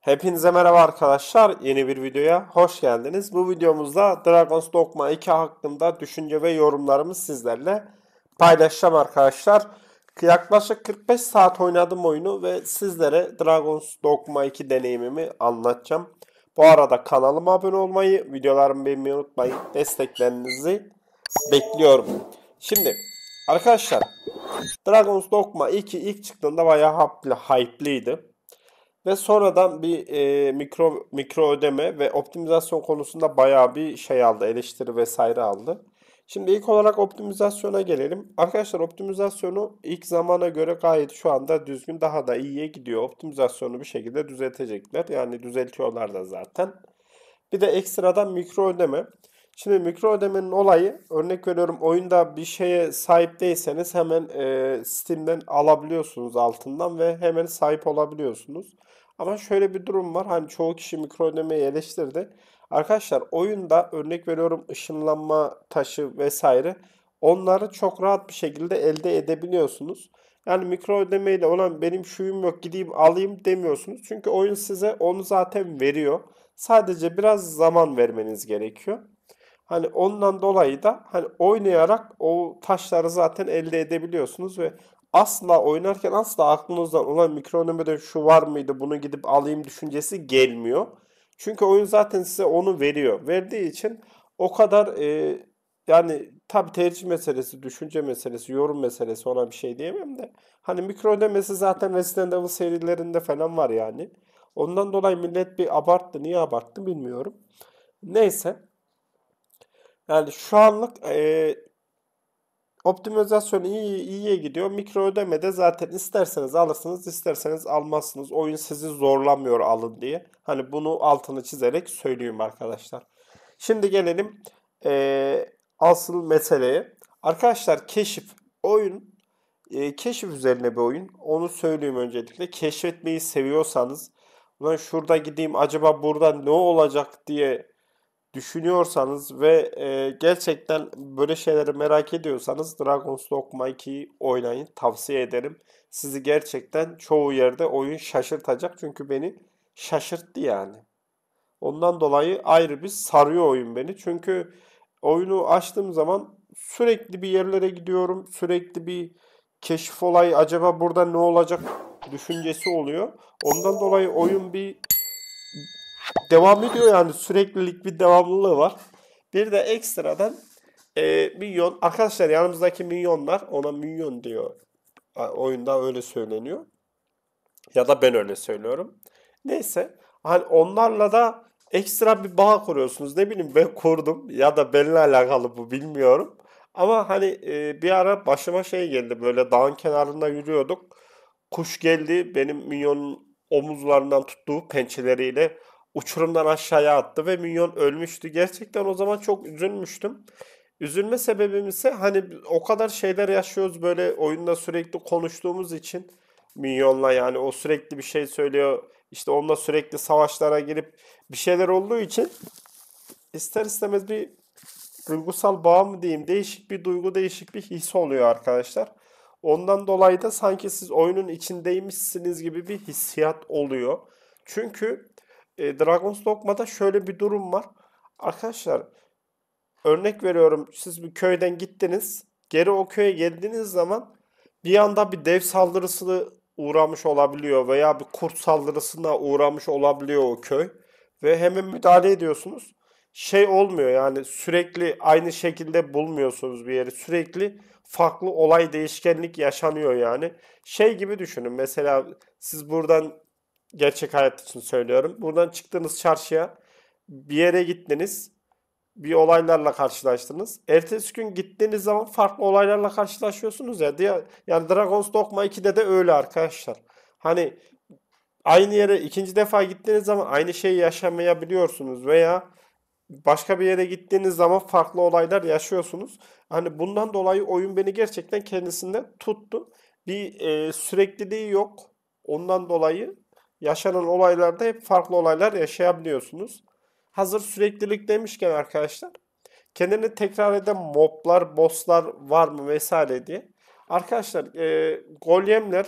Hepinize merhaba arkadaşlar. Yeni bir videoya hoş geldiniz. Bu videomuzda Dragon's Dogma 2 hakkında düşünce ve yorumlarımı sizlerle paylaşacağım arkadaşlar. Yaklaşık 45 saat oynadım oyunu ve sizlere Dragon's Dogma 2 deneyimimi anlatacağım. Bu arada kanalıma abone olmayı, videolarımı beğenmeyi unutmayın. Desteklerinizi bekliyorum. Şimdi arkadaşlar Dragon's Dogma 2 ilk çıktığında bayağı hype'liydi. Ve sonradan bir e, mikro mikro ödeme ve optimizasyon konusunda bayağı bir şey aldı, eleştiri vesaire aldı. Şimdi ilk olarak optimizasyona gelelim. Arkadaşlar optimizasyonu ilk zamana göre gayet şu anda düzgün daha da iyiye gidiyor. Optimizasyonu bir şekilde düzeltecekler. Yani düzeltiyorlar da zaten. Bir de ekstradan mikro ödeme. Şimdi mikro ödemenin olayı örnek veriyorum oyunda bir şeye sahip değilseniz hemen e, Steam'den alabiliyorsunuz altından ve hemen sahip olabiliyorsunuz. Ama şöyle bir durum var. Hani çoğu kişi mikro ödemeyi eleştirdi. Arkadaşlar oyunda örnek veriyorum ışınlanma taşı vesaire onları çok rahat bir şekilde elde edebiliyorsunuz. Yani mikro ödemeyle olan benim şuyum yok gideyim alayım demiyorsunuz. Çünkü oyun size onu zaten veriyor. Sadece biraz zaman vermeniz gerekiyor. Hani ondan dolayı da hani oynayarak o taşları zaten elde edebiliyorsunuz ve asla oynarken asla aklınızdan olan mikronomide şu var mıydı bunu gidip alayım düşüncesi gelmiyor. Çünkü oyun zaten size onu veriyor. Verdiği için o kadar e, yani tabi tercih meselesi, düşünce meselesi, yorum meselesi ona bir şey diyemem de. Hani mikro demesi zaten Resident Evil serilerinde falan var yani. Ondan dolayı millet bir abarttı. Niye abarttı bilmiyorum. Neyse. Yani şu anlık e, Optimizasyon iyi iyiye gidiyor. Mikro ödeme de zaten isterseniz alırsınız, isterseniz almazsınız. Oyun sizi zorlamıyor alın diye. Hani bunu altını çizerek söyleyeyim arkadaşlar. Şimdi gelelim e, asıl meseleye. Arkadaşlar keşif oyun e, keşif üzerine bir oyun. Onu söyleyeyim öncelikle. Keşfetmeyi seviyorsanız, ulan şurada gideyim acaba burada ne olacak diye düşünüyorsanız ve e, gerçekten böyle şeyleri merak ediyorsanız Dragon's Dogma 2'yi oynayın. Tavsiye ederim. Sizi gerçekten çoğu yerde oyun şaşırtacak. Çünkü beni şaşırttı yani. Ondan dolayı ayrı bir sarıyor oyun beni. Çünkü oyunu açtığım zaman sürekli bir yerlere gidiyorum. Sürekli bir keşif olayı acaba burada ne olacak düşüncesi oluyor. Ondan dolayı oyun bir devam ediyor yani süreklilik bir devamlılığı var. Bir de ekstradan e, minyon arkadaşlar yanımızdaki minyonlar ona minyon diyor. Oyunda öyle söyleniyor. Ya da ben öyle söylüyorum. Neyse hani onlarla da ekstra bir bağ kuruyorsunuz. Ne bileyim ben kurdum ya da benimle alakalı bu bilmiyorum. Ama hani e, bir ara başıma şey geldi böyle dağın kenarında yürüyorduk. Kuş geldi benim minyonun omuzlarından tuttuğu pençeleriyle uçurumdan aşağıya attı ve Minyon ölmüştü. Gerçekten o zaman çok üzülmüştüm. Üzülme sebebim ise hani o kadar şeyler yaşıyoruz böyle oyunda sürekli konuştuğumuz için Minyon'la yani o sürekli bir şey söylüyor. İşte onunla sürekli savaşlara girip bir şeyler olduğu için ister istemez bir duygusal bağ mı diyeyim değişik bir duygu değişik bir his oluyor arkadaşlar. Ondan dolayı da sanki siz oyunun içindeymişsiniz gibi bir hissiyat oluyor. Çünkü e, Dragon's Dogma'da şöyle bir durum var. Arkadaşlar örnek veriyorum siz bir köyden gittiniz. Geri o köye geldiğiniz zaman bir anda bir dev saldırısı uğramış olabiliyor veya bir kurt saldırısına uğramış olabiliyor o köy. Ve hemen müdahale ediyorsunuz. Şey olmuyor yani sürekli aynı şekilde bulmuyorsunuz bir yeri. Sürekli farklı olay değişkenlik yaşanıyor yani. Şey gibi düşünün mesela siz buradan Gerçek hayat için söylüyorum. Buradan çıktığınız çarşıya. Bir yere gittiniz. Bir olaylarla karşılaştınız. Ertesi gün gittiğiniz zaman farklı olaylarla karşılaşıyorsunuz ya. Diye, yani Dragon's Dogma 2'de de öyle arkadaşlar. Hani aynı yere ikinci defa gittiğiniz zaman aynı şeyi yaşamayabiliyorsunuz veya başka bir yere gittiğiniz zaman farklı olaylar yaşıyorsunuz. Hani bundan dolayı oyun beni gerçekten kendisinde tuttu. Bir e, sürekliliği yok. Ondan dolayı yaşanan olaylarda hep farklı olaylar yaşayabiliyorsunuz. Hazır süreklilik demişken arkadaşlar kendini tekrar eden moblar, bosslar var mı vesaire diye. Arkadaşlar e, golyemler,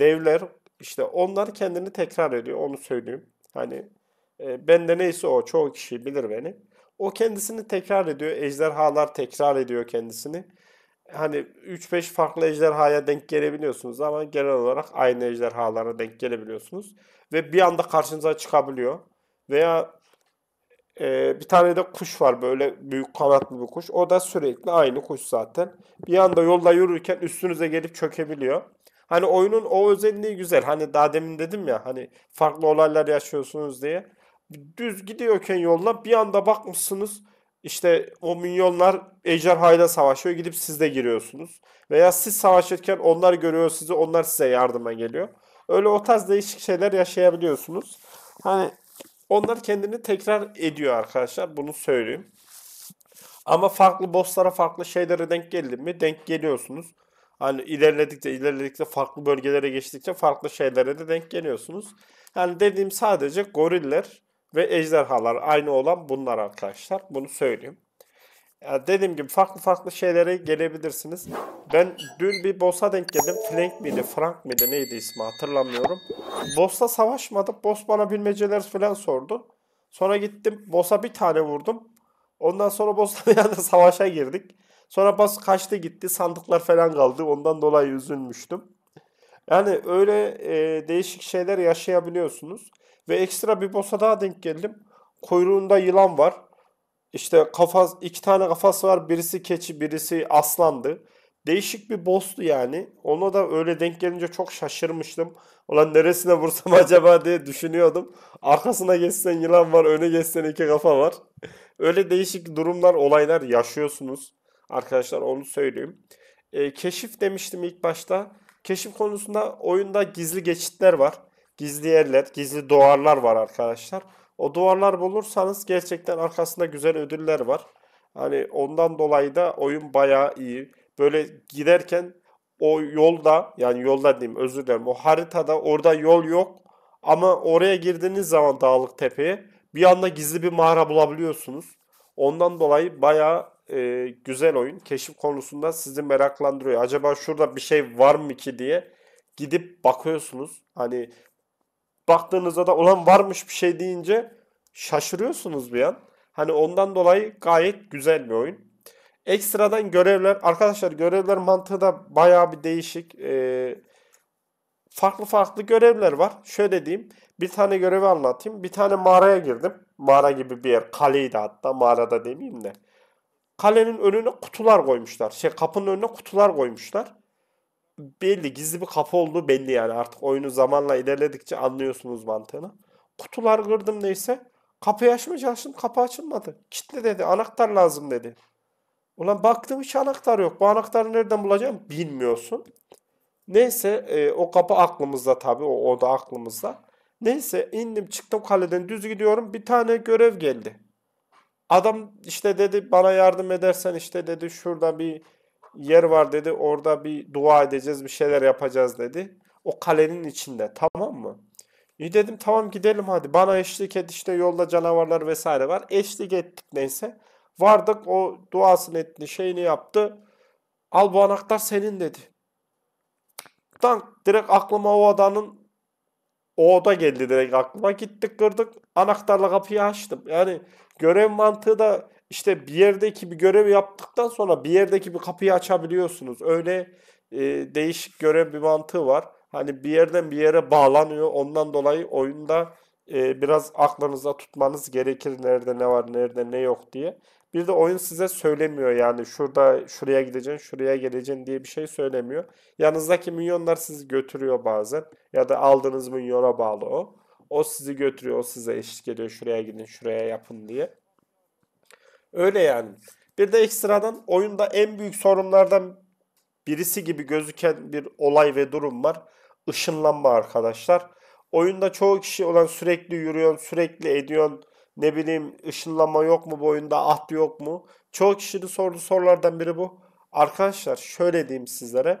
devler işte onlar kendini tekrar ediyor onu söyleyeyim. Hani e, bende neyse o çoğu kişi bilir beni. O kendisini tekrar ediyor. Ejderhalar tekrar ediyor kendisini hani 3-5 farklı ejderhaya denk gelebiliyorsunuz ama genel olarak aynı ejderhalara denk gelebiliyorsunuz. Ve bir anda karşınıza çıkabiliyor. Veya e, bir tane de kuş var böyle büyük kanatlı bir kuş. O da sürekli aynı kuş zaten. Bir anda yolda yürürken üstünüze gelip çökebiliyor. Hani oyunun o özelliği güzel. Hani daha demin dedim ya hani farklı olaylar yaşıyorsunuz diye. Düz gidiyorken yolda bir anda bakmışsınız işte o minyonlar ile savaşıyor. Gidip siz de giriyorsunuz. Veya siz savaşırken onlar görüyor sizi. Onlar size yardıma geliyor. Öyle o tarz değişik şeyler yaşayabiliyorsunuz. Hani onlar kendini tekrar ediyor arkadaşlar. Bunu söyleyeyim. Ama farklı bosslara farklı şeylere denk geldi mi? Denk geliyorsunuz. Hani ilerledikçe ilerledikçe farklı bölgelere geçtikçe farklı şeylere de denk geliyorsunuz. Yani dediğim sadece goriller ve ejderhalar aynı olan bunlar arkadaşlar. Bunu söyleyeyim. Yani dediğim gibi farklı farklı şeylere gelebilirsiniz. Ben dün bir boss'a denk geldim. Flank miydi, Frank miydi neydi ismi hatırlamıyorum. Boss'la savaşmadık. Boss bana bilmeceler falan sordu. Sonra gittim boss'a bir tane vurdum. Ondan sonra boss'la bir anda savaşa girdik. Sonra boss kaçtı gitti. Sandıklar falan kaldı. Ondan dolayı üzülmüştüm. Yani öyle e, değişik şeyler yaşayabiliyorsunuz. Ve ekstra bir bossa daha denk geldim. Kuyruğunda yılan var. İşte kafas, iki tane kafası var. Birisi keçi, birisi aslandı. Değişik bir boss'tu yani. Ona da öyle denk gelince çok şaşırmıştım. Ulan neresine vursam acaba diye düşünüyordum. Arkasına geçsen yılan var, öne geçsen iki kafa var. öyle değişik durumlar, olaylar yaşıyorsunuz. Arkadaşlar onu söyleyeyim. E, keşif demiştim ilk başta. Keşif konusunda oyunda gizli geçitler var gizli yerler, gizli duvarlar var arkadaşlar. O duvarlar bulursanız gerçekten arkasında güzel ödüller var. Hani ondan dolayı da oyun bayağı iyi. Böyle giderken o yolda yani yolda diyeyim özür dilerim o haritada orada yol yok ama oraya girdiğiniz zaman dağlık tepeye bir anda gizli bir mağara bulabiliyorsunuz. Ondan dolayı bayağı e, güzel oyun. Keşif konusunda sizi meraklandırıyor. Acaba şurada bir şey var mı ki diye gidip bakıyorsunuz. Hani baktığınızda da olan varmış bir şey deyince şaşırıyorsunuz bir an. Hani ondan dolayı gayet güzel bir oyun. Ekstradan görevler arkadaşlar görevler mantığı da baya bir değişik. Ee, farklı farklı görevler var. Şöyle diyeyim. Bir tane görevi anlatayım. Bir tane mağaraya girdim. Mağara gibi bir yer. Kaleydi hatta. Mağarada demeyeyim de. Kalenin önüne kutular koymuşlar. Şey kapının önüne kutular koymuşlar belli gizli bir kapı olduğu belli yani. Artık oyunu zamanla ilerledikçe anlıyorsunuz mantığını. Kutular kırdım neyse. Kapıyı açmaya çalıştım kapı açılmadı. Kitle dedi anahtar lazım dedi. Ulan baktım hiç anahtar yok. Bu anahtarı nereden bulacağım bilmiyorsun. Neyse e, o kapı aklımızda tabii o da aklımızda. Neyse indim çıktım kaleden düz gidiyorum bir tane görev geldi. Adam işte dedi bana yardım edersen işte dedi şurada bir yer var dedi. Orada bir dua edeceğiz, bir şeyler yapacağız dedi. O kalenin içinde tamam mı? İyi dedim tamam gidelim hadi. Bana eşlik et işte yolda canavarlar vesaire var. Eşlik ettik neyse. Vardık o duasını etti şeyini yaptı. Al bu anahtar senin dedi. Tank direkt aklıma o adanın o oda geldi direkt aklıma. Gittik kırdık anahtarla kapıyı açtım. Yani görev mantığı da işte bir yerdeki bir görev yaptıktan sonra bir yerdeki bir kapıyı açabiliyorsunuz. Öyle e, değişik görev bir mantığı var. Hani bir yerden bir yere bağlanıyor. Ondan dolayı oyunda e, biraz aklınıza tutmanız gerekir nerede ne var nerede ne yok diye. Bir de oyun size söylemiyor yani şurada şuraya gideceksin şuraya geleceksin diye bir şey söylemiyor. Yanınızdaki milyonlar sizi götürüyor bazen ya da aldığınız milyona bağlı o. O sizi götürüyor o size eşlik ediyor şuraya gidin şuraya yapın diye. Öyle yani. Bir de ekstradan oyunda en büyük sorunlardan birisi gibi gözüken bir olay ve durum var. Işınlanma arkadaşlar. Oyunda çoğu kişi olan sürekli yürüyorsun, sürekli ediyorsun. Ne bileyim ışınlanma yok mu bu oyunda, at ah yok mu? Çoğu kişinin sorduğu sorulardan biri bu. Arkadaşlar şöyle diyeyim sizlere.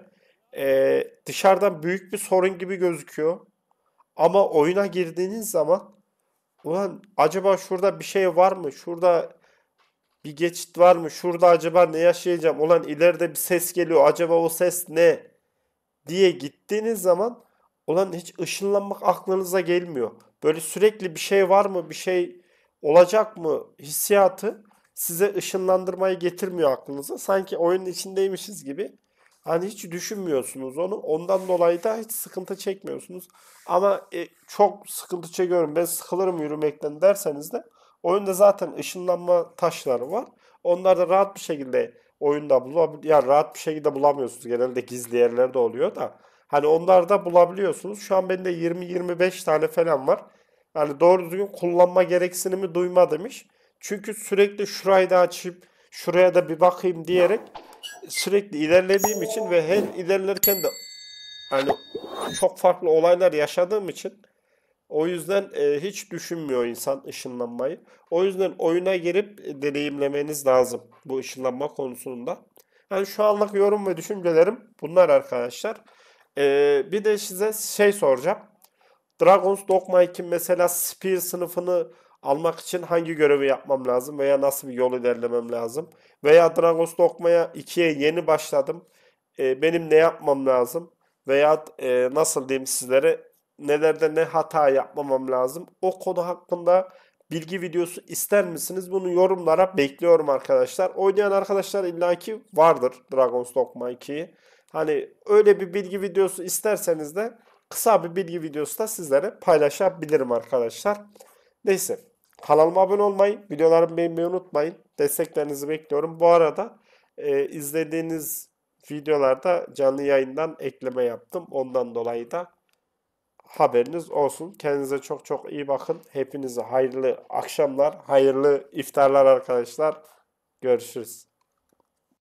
Ee, dışarıdan büyük bir sorun gibi gözüküyor. Ama oyuna girdiğiniz zaman ulan acaba şurada bir şey var mı? Şurada bir geçit var mı? Şurada acaba ne yaşayacağım? Ulan ileride bir ses geliyor. Acaba o ses ne? diye gittiğiniz zaman ulan hiç ışınlanmak aklınıza gelmiyor. Böyle sürekli bir şey var mı? Bir şey olacak mı? hissiyatı size ışınlandırmayı getirmiyor aklınıza. Sanki oyunun içindeymişiz gibi. Hani hiç düşünmüyorsunuz onu. Ondan dolayı da hiç sıkıntı çekmiyorsunuz. Ama e, çok sıkıntı çekiyorum ben sıkılırım yürümekten derseniz de Oyunda zaten ışınlanma taşları var. Onlar da rahat bir şekilde oyunda bulabiliyor. Yani rahat bir şekilde bulamıyorsunuz. Genelde gizli yerlerde oluyor da. Hani onlar da bulabiliyorsunuz. Şu an bende 20-25 tane falan var. Yani doğru düzgün kullanma gereksinimi duymadım iş. Çünkü sürekli şurayı da açıp şuraya da bir bakayım diyerek sürekli ilerlediğim için ve her ilerlerken de hani çok farklı olaylar yaşadığım için o yüzden e, hiç düşünmüyor insan ışınlanmayı. O yüzden oyuna girip e, deneyimlemeniz lazım bu ışınlanma konusunda. Yani şu anlık yorum ve düşüncelerim bunlar arkadaşlar. E, bir de size şey soracağım. Dragon's Dogma 2 mesela Spear sınıfını almak için hangi görevi yapmam lazım veya nasıl bir yol ilerlemem lazım? Veya Dragon's Dogma'ya 2'ye yeni başladım. E, benim ne yapmam lazım? Veya e, nasıl diyeyim sizlere nelerde ne hata yapmamam lazım? O konu hakkında bilgi videosu ister misiniz? Bunu yorumlara bekliyorum arkadaşlar. Oynayan arkadaşlar illaki vardır Dragon's Dogma 2'yi. Hani öyle bir bilgi videosu isterseniz de kısa bir bilgi videosu da sizlere paylaşabilirim arkadaşlar. Neyse kanalıma abone olmayı, videolarımı beğenmeyi unutmayın. Desteklerinizi bekliyorum. Bu arada e, izlediğiniz videolarda canlı yayından ekleme yaptım. Ondan dolayı da haberiniz olsun. Kendinize çok çok iyi bakın. Hepinize hayırlı akşamlar, hayırlı iftarlar arkadaşlar. Görüşürüz.